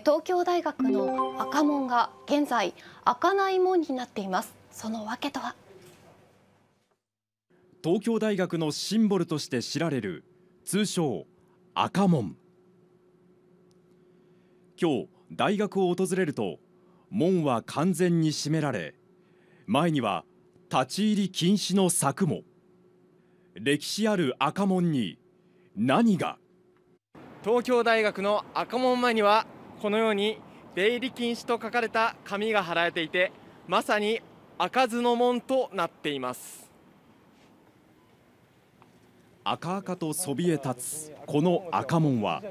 東京大学の赤門が現在開かない門になっていますその訳とは東京大学のシンボルとして知られる通称赤門今日大学を訪れると門は完全に閉められ前には立ち入り禁止の柵も歴史ある赤門に何が東京大学の赤門前にはこのように出入り禁止と書かれた紙が貼られていてまさに開かずの門となっています赤々とそびえ立つこの赤門は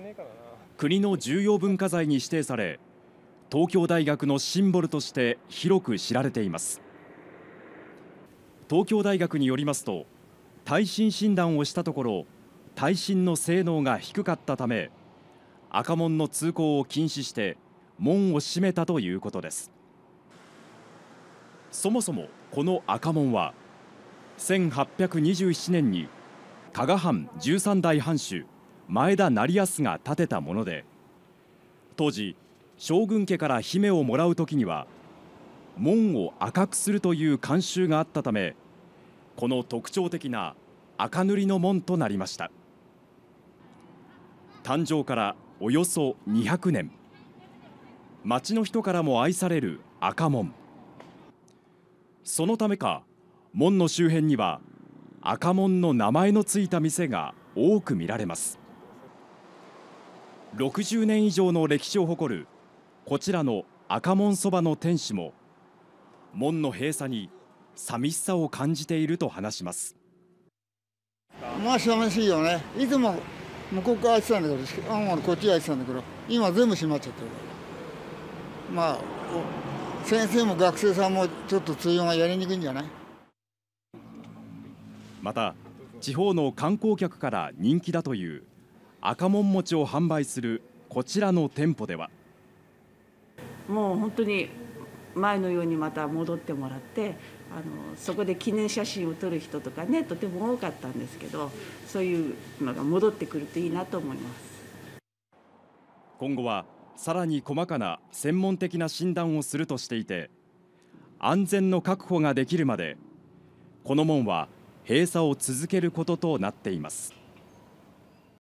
国の重要文化財に指定され東京大学のシンボルとして広く知られています東京大学によりますと耐震診断をしたところ耐震の性能が低かったため赤門の通行を禁止して門を閉めたということですそもそもこの赤門は1827年に加賀藩13代藩主前田成康が建てたもので当時将軍家から姫をもらう時には門を赤くするという慣習があったためこの特徴的な赤塗りの門となりました誕生からおよそ200年町の人からも愛される赤門そのためか門の周辺には赤門の名前の付いた店が多く見られます60年以上の歴史を誇るこちらの赤門そばの店主も門の閉鎖に寂しさを感じていると話しますまあ寂しいよねいつも向こう側開いてたんだけど青森こっち開いてたんだけど今全部閉まっちゃってるまあ先生も学生さんもちょっと通用がやりにくいんじゃないまた地方の観光客から人気だという赤もん餅を販売するこちらの店舗ではもう本当に前のようにまた戻ってもらってあのそこで記念写真を撮る人とかねとても多かったんですけどそういうのが戻ってくるといいなと思います今後はさらに細かな専門的な診断をするとしていて安全の確保ができるまでこの門は閉鎖を続けることとなっています。